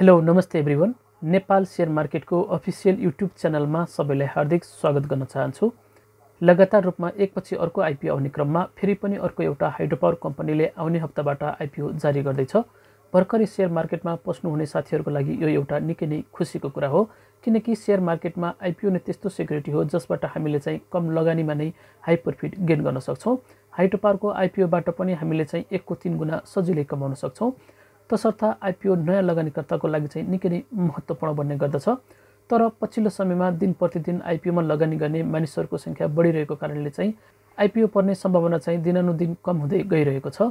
hello नमस्ते everyone Nepal share मार्केटको official YouTube च्यानलमा सबैलाई हार्दिक स्वागत गर्न चाहन्छु लगातार रूपमा एकपछि अर्को आइपिओ आउने क्रममा फेरि पनि अर्को एउटा हाइड्रो पावर कम्पनीले आउने हप्ताबाट आइपिओ जारी गर्दैछ भर्खरै सेयर मार्केटमा पस्नुहुने साथीहरूको लागि यो एउटा निकै नै खुसीको कुरा हो किनकि सेयर मार्केटमा आइपिओ नै त्यस्तो सेक्युरिटी हो जसबाट हामीले चाहिँ कम लगानीमा नै हाई प्रफिट गेन गर्न सक्छौँ हाइड्रो पावरको आइपिओबाट पनि हामीले चाहिँ एकको तिन गुणा सजिलै कमाउन सक्छौँ तसर्थ आइपिओ नयाँ लगानीकर्ताको लागि चाहिँ निकै नै महत्त्वपूर्ण बन्ने गर्दछ तर पछिल्लो समयमा दिन प्रतिदिन आइपिओमा लगानी गर्ने मानिसहरूको सङ्ख्या बढिरहेको कारणले चाहिँ आइपिओ पर्ने सम्भावना चाहिँ दिनानुदिन कम हुँदै गइरहेको छ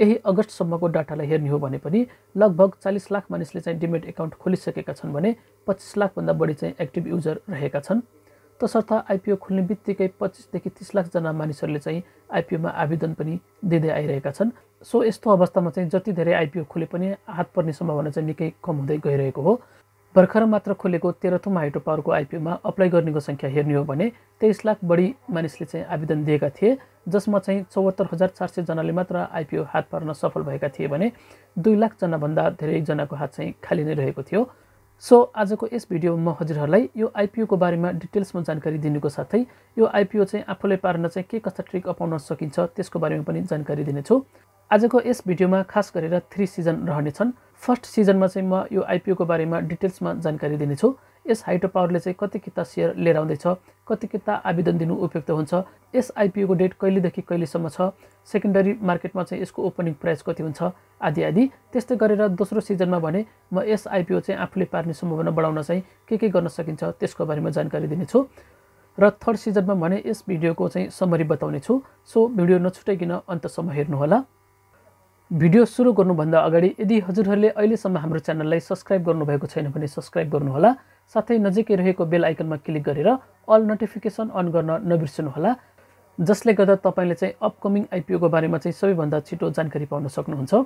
यही अगस्तसम्मको डाटालाई हेर्ने हो भने पनि लगभग चालिस लाख मानिसले चाहिँ डिमेट एकाउन्ट खोलिसकेका छन् भने पच्चिस लाखभन्दा बढी चाहिँ एक्टिभ युजर रहेका छन् तसर्थ आइपिओ खुल्ने बित्तिकै पच्चिसदेखि तिस लाखजना मानिसहरूले चाहिँ आइपिओमा आवेदन पनि दिँदै आइरहेका छन् सो यस्तो अवस्थामा चाहिँ जति धेरै आइपिओ खुले पनि हात पर्ने सम्भावना चाहिँ निकै कम हुँदै गइरहेको हो भर्खर मात्र खोलेको तेह्रथौँ हाइड्रो पावरको आइपिओमा अप्लाई गर्नेको सङ्ख्या हेर्ने हो भने तेइस लाख बढी मानिसले चाहिँ आवेदन दिएका थिए जसमा चाहिँ चौहत्तर हजार चार सयजनाले मात्र आइपिओ हात पार्न सफल भएका थिए भने दुई लाखजनाभन्दा धेरैजनाको हात चाहिँ खाली नै रहेको थियो सो आजको यस भिडियोमा म हजुरहरूलाई यो आइपिओको बारेमा डिटेल्समा जानकारी दिनुको साथै यो आइपिओ चाहिँ आफूले पार्न चाहिँ के कस्ता ट्रिक अपाउन सकिन्छ त्यसको बारेमा पनि जानकारी दिनेछु आजको यस भिडियोमा खास गरेर थ्री सिजन रहनेछन् फर्स्ट सिजनमा चाहिँ म यो आइपिओको बारेमा डिटेल्समा जानकारी दिनेछु यस हाइड्रो पावरले चाहिँ कति किता सेयर लिएर आउँदैछ कति किता आवेदन दिनु उपयुक्त हुन्छ यस आइपिओको डेट कहिलेदेखि कहिलेसम्म छ सेकेन्डरी मार्केटमा चाहिँ यसको ओपनिङ प्राइस कति हुन्छ आदि आदि त्यस्तै गरेर दोस्रो सिजनमा भने म यस आइपिओ चाहिँ आफूले पार्ने सम्भावना बढाउन चाहिँ के के गर्न सकिन्छ त्यसको बारेमा जानकारी दिनेछु र थर्ड सिजनमा भने यस भिडियोको चाहिँ समरी बताउने छु सो भिडियो नछुटाइकन अन्तसम्म हेर्नुहोला भिडियो सुरु गर्नुभन्दा अगाडि यदि हजुरहरूले अहिलेसम्म हाम्रो च्यानललाई सब्सक्राइब गर्नुभएको छैन भने सब्सक्राइब गर्नुहोला साथै नजिकै रहेको बेल आइकनमा क्लिक गरेर अल नोटिफिकेसन अन गर्न नबिर्सनुहोला जसले गर्दा तपाईँले चाहिँ अपकमिङ आइपिओको बारेमा चाहिँ सबैभन्दा छिटो जानकारी पाउन सक्नुहुन्छ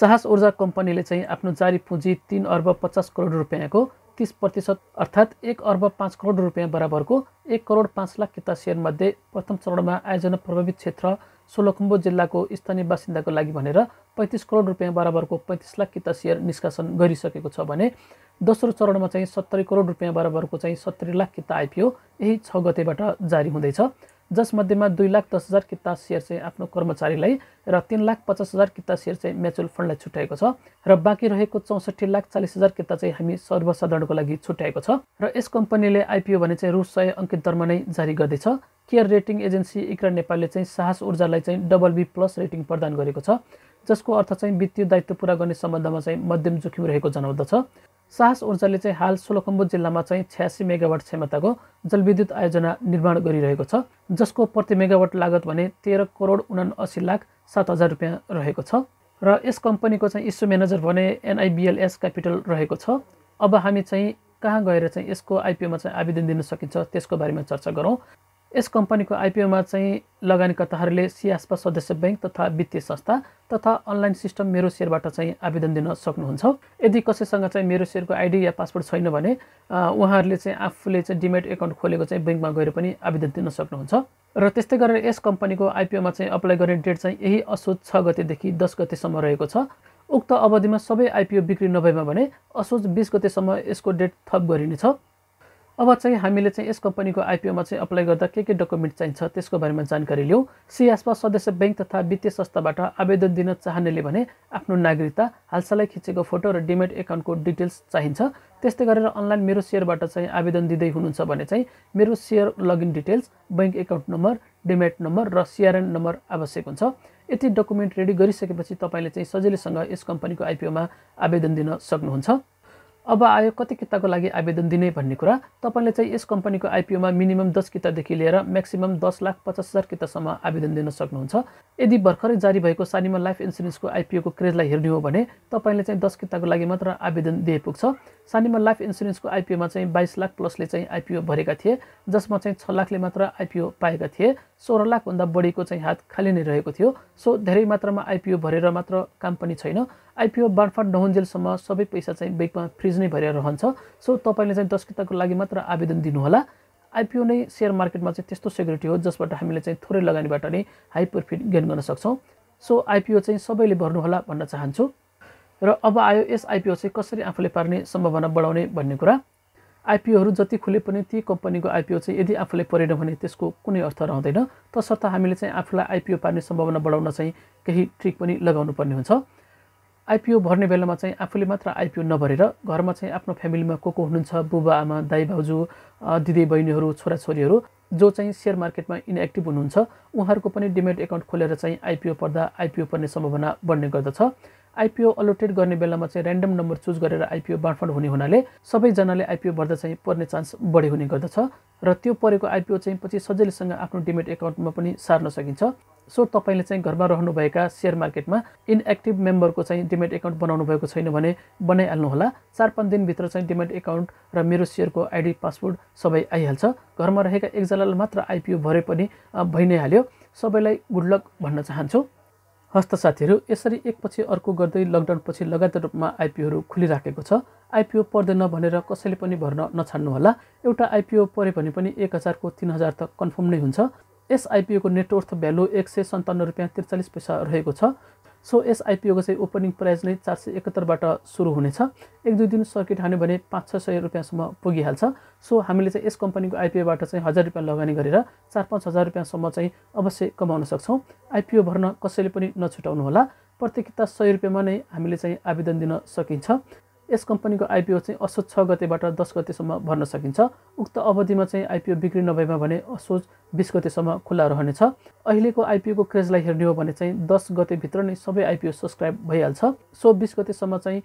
साहस ऊर्जा कम्पनीले चाहिँ आफ्नो जारी पुँजी तिन अर्ब पचास करोड रुपियाँको तिस प्रतिशत अर्थात् एक अर्ब पाँच करोड रुपियाँ बराबरको एक करोड पाँच लाख किता सेयरमध्ये प्रथम चरणमा आयोजना प्रभावित क्षेत्र सोलोखुम्बु जिल्लाको स्थानीय बासिन्दाको लागि भनेर पैँतिस करोड रुपियाँ बराबरको पैँतिस लाख किता सेयर निष्कासन गरिसकेको छ भने दोस्रो चरणमा चाहिँ सत्तरी करोड रुपियाँ बराबरको चाहिँ सत्तरी लाख किता आइपिओ यही छ गतेबाट जारी हुँदैछ जसमध्येमा दुई लाख दस हजार किता सेयर चाहिँ आफ्नो कर्मचारीलाई र तिन लाख पचास हजार किता सेयर चाहिँ म्युचुअल फन्डलाई छुट्याएको छ र बाँकी रहेको चौसठी लाख चालिस हजार किता चाहिँ हामी सर्वसाधारणको लागि छुट्याएको छ र यस कम्पनीले आइपिओ भने चाहिँ रु सय अङ्कित दरमा नै जारी गर्दैछ केयर रेटिङ एजेन्सी इक्रा नेपालले चाहिँ साहस ऊर्जालाई चाहिँ डबल बी प्लस रेटिङ प्रदान गरेको छ जसको अर्थ चाहिँ वित्तीय दायित्व पुरा गर्ने सम्बन्धमा चाहिँ मध्यम जोखिम रहेको जनाउँदछ साहस ऊर्जाले चाहिँ हाल सोलोखम्बु जिल्लामा चाहिँ छ्यासी मेगावाट क्षमताको जलविद्युत आयोजना निर्माण गरिरहेको छ जसको प्रति मेगावाट लागत भने तेह्र करोड उना असी लाख सात हजार रुपियाँ रहेको छ र यस कम्पनीको चाहिँ इस्यु म्यानेजर भने एनआइबिएलएस क्यापिटल रहेको छ अब हामी चाहिँ कहाँ गएर चाहिँ यसको आइपिओमा चाहिँ आवेदन दिन सकिन्छ त्यसको बारेमा चर्चा गरौँ यस कम्पनीको आइपिओमा चाहिँ लगानीकर्ताहरूले सियास्पा सदस्य ब्याङ्क तथा वित्तीय संस्था तथा अनलाइन सिस्टम मेरो सेयरबाट चाहिँ आवेदन दिन सक्नुहुन्छ यदि कसैसँग चाहिँ मेरो सेयरको आइडी या पासपोर्ट छैन भने उहाँहरूले चाहिँ आफूले चाहिँ डिमेट एकाउन्ट खोलेको चाहिँ ब्याङ्कमा गएर पनि आवेदन दिन सक्नुहुन्छ र त्यस्तै गरेर यस कम्पनीको आइपिओमा चाहिँ अप्लाई गर्ने डेट चाहिँ यही असोज छ गतेदेखि दस गतेसम्म रहेको छ उक्त अवधिमा सबै आइपिओ बिक्री नभएमा भने असोज बिस गतेसम्म यसको डेट थप गरिनेछ अब चाहिँ हामीले चाहिँ यस कम्पनीको आइपिओमा चाहिँ अप्लाई गर्दा के के डकुमेन्ट चाहिन्छ त्यसको बारेमा जानकारी लिउँ सियासमा सदस्य ब्याङ्क तथा वित्तीय संस्थाबाट आवेदन दिन चाहनेले भने आफ्नो नागरिकता हालसालै खिचेको फोटो र डिमेट एकाउन्टको डिटेल्स चाहिन्छ त्यस्तै गरेर अनलाइन मेरो सेयरबाट चाहिँ आवेदन दिँदै हुनुहुन्छ भने चाहिँ मेरो share login details bank account number demat number र सिआरएन नम्बर आवश्यक हुन्छ यति डकुमेन्ट रेडी गरिसकेपछि तपाईँले चाहिँ सजिलैसँग यस कम्पनीको आइपिओमा आवेदन दिन सक्नुहुन्छ अब आयो कति किताको लागि आवेदन दिने भन्ने कुरा तपाईँले चाहिँ यस कम्पनीको आइपिओमा मिनिमम दस कितादेखि लिएर म्याक्सिमम् दस लाख पचास हजार कितासम्म आवेदन दिन सक्नुहुन्छ यदि भर्खरै जारी भएको सानिमा लाइफ इन्सुरेन्सको आइपिओको क्रेजलाई हेर्ने हो भने तपाईँले चाहिँ दस किताको लागि मात्र आवेदन दिए पुग्छ सानीमा लाइफ इन्सुरेन्सको आइपिओमा चाहिँ बाइस लाख प्लसले चाहिँ आइपिओ भरेका थिए जसमा चाहिँ छ लाखले मात्र आइपिओ पाएका थिए सोह्र लाखभन्दा बढीको चाहिँ हात खाली नै रहेको थियो सो धेरै मात्रामा आइपिओ भरेर मात्र काम पनि छैन आइपिओ बाँडफाँड नहुन्जेलसम्म सबै पैसा चाहिँ ब्याङ्कमा फ्रिज नै भरेर रहन्छ सो तपाईँले चाहिँ दस्किताको लागि मात्र आवेदन दिनुहोला आइपिओ नै सेयर मार्केटमा चाहिँ त्यस्तो सेक्युरिटी हो जसबाट हामीले चाहिँ थोरै लगानीबाट नै हाई प्रफिट गेन गर्न सक्छौँ सो आइपिओ चाहिँ सबैले भर्नुहोला भन्न चाहन्छु र अब आयो यस आइपिओ चाहिँ कसरी आफूले पार्ने सम्भावना बढाउने भन्ने कुरा आइपिओहरू जति खुले पनि ती कम्पनीको आइपिओ चाहिँ यदि आफूले परेन भने त्यसको कुनै अर्थ रहँदैन तसर्थ हामीले चाहिँ आफूलाई आइपिओ पार्ने सम्भावना बढाउन चाहिँ केही ट्रिक पनि लगाउनु पर्ने हुन्छ आइपिओ भर्ने बेलामा चाहिँ आफूले मात्र आइपिओ नभरेर घरमा चाहिँ आफ्नो फ्यामिलीमा को को हुनुहुन्छ बुबा आमा दाई भाउजू दिदी बहिनीहरू छोराछोरीहरू जो चाहिँ सेयर मार्केटमा इनएक्टिभ हुनुहुन्छ उहाँहरूको पनि डिमेट एकाउन्ट खोलेर चाहिँ आइपिओ पर्दा आइपिओ पर्ने सम्भावना बढ्ने गर्दछ आइपिओ अलोटेड गर्ने बेलामा चाहिँ ऱ्यान्डम नम्बर चुज गरेर आइपिओ बाँडफाँड हुने हुनाले सबैजनाले आइपिओ बढ्दा चाहिँ पर्ने चान्स बढी हुने गर्दछ र त्यो परेको आइपिओ चाहिँ पछि सजिलैसँग आफ्नो डिमेट एकाउन्टमा पनि सार्न सकिन्छ सो तपाईँले चाहिँ घरमा रहनुभएका सेयर मार्केटमा इनएक्टिभ मेम्बरको चाहिँ डिमेट एकाउन्ट बनाउनु भएको छैन भने बनाइहाल्नुहोला चार पाँच दिनभित्र चाहिँ डिमेट एकाउन्ट र मेरो सेयरको आइडी पासवर्ड सबै आइहाल्छ घरमा रहेका एकजनालाई मात्र आइपिओ भरे पनि भइ नै हाल्यो सबैलाई गुड लक भन्न चाहन्छु हस्त साथीहरू यसरी एकपछि अर्को गर्दै लकडाउनपछि लगातार रूपमा आइपिओहरू खुलिराखेको छ आइपिओ पर्दैन भनेर कसैले पनि भर्न नछाड्नुहोला एउटा आइपिओ पऱ्यो भने पनि एक हजारको तिन हजार त कन्फर्म नै हुन्छ यस आइपिओको नेटवर्थ भ्यालु एक सय सन्ताउन्न रुपियाँ त्रिचालिस पैसा रहेको छ सो यस आइपिओको चाहिँ ओपनिङ प्राइस नै चार सय एकहत्तरबाट सुरु हुनेछ एक दुई दिन सर्किट हान्यो भने पाँच छ सय रुपियाँसम्म पुगिहाल्छ सो हामीले चाहिँ यस कम्पनीको आइपिओबाट चाहिँ हजार रुपियाँ लगानी गरेर चार पाँच हजार रुपियाँसम्म चाहिँ अवश्य कमाउन सक्छौँ आइपिओ भर्न कसैले पनि नछुटाउनु होला प्रतियोगिता सय रुपियाँमा नै हामीले चाहिँ आवेदन दिन सकिन्छ यस कम्पनीको आइपिओ चाहिँ असोज छ गतेबाट दस गतेसम्म भर्न सकिन्छ उक्त अवधिमा चाहिँ आइपिओ बिक्री नभएमा भने असोज बिस गतेसम्म खुल्ला रहनेछ अहिलेको आइपिओको क्रेजलाई हेर्ने हो भने चाहिँ दस गतेभित्र नै सबै आइपिओ सब्सक्राइब भइहाल्छ सो बिस गतेसम्म चाहिँ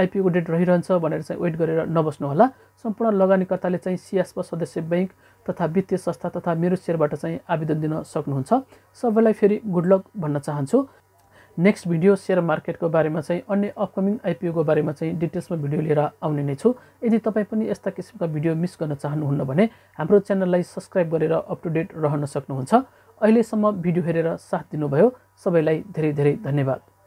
आइपिओको डेट रहिरहन्छ भनेर चाहिँ वेट गरेर नबस्नुहोला सम्पूर्ण लगानीकर्ताले चाहिँ सियास्प सदस्य ब्याङ्क तथा वित्तीय संस्था तथा मेरो सेयरबाट चाहिँ आवेदन दिन सक्नुहुन्छ सबैलाई फेरि गुड लक भन्न चाहन्छु नेक्स्ट भिडियो सेयर मार्केटको बारेमा चाहिँ अन्य अपकमिङ आइपिओको बारेमा चाहिँ डिटेल्समा भिडियो लिएर आउने नै छु यदि तपाईँ पनि यस्ता किसिमका भिडियो मिस गर्न चाहनुहुन्न भने हाम्रो च्यानललाई सब्सक्राइब गरेर अप टु डेट रहन सक्नुहुन्छ अहिलेसम्म भिडियो हेरेर साथ दिनुभयो सबैलाई धेरै धेरै धन्यवाद